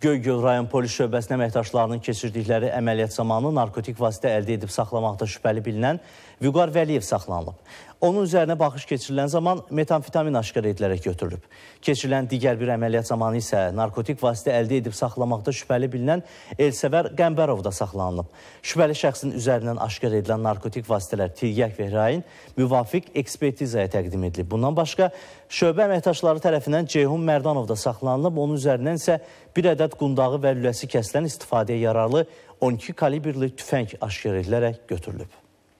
Göygöl rayon polis şöbəsinin əməkdaşlarının keçirdikləri əməliyyat zamanı narkotik vasitə əldə edib saxlamaqda şübhəli bilinən Vüqar Vəliyev saxlanılıb. Onun üzərinə baxış keçirilən zaman metamfetamin aşkar edilərək götürülüb. Keçirilən digər bir əməliyyat zamanı isə narkotik vasitə əldə edib saxlamaqda şübhəli bilinən Elsəvər Qəmbərov da saxlanılıb. Şübhəli şəxsin üzərindən aşkar edilən narkotik vasitələr tiryək və rayin müvafiq ekspertizaya təqdim edilib. Bundan başqa şöbə əməkdaşları tərəfindən Ceyhun Mərdanov da saxlanılıb. Onun üzərindən isə bir ədəd Rəşad Qundağı və lüləsi kəsilən istifadəyə yararlı 12 kalibrli tüfəng aşkar edilərək götürülüb.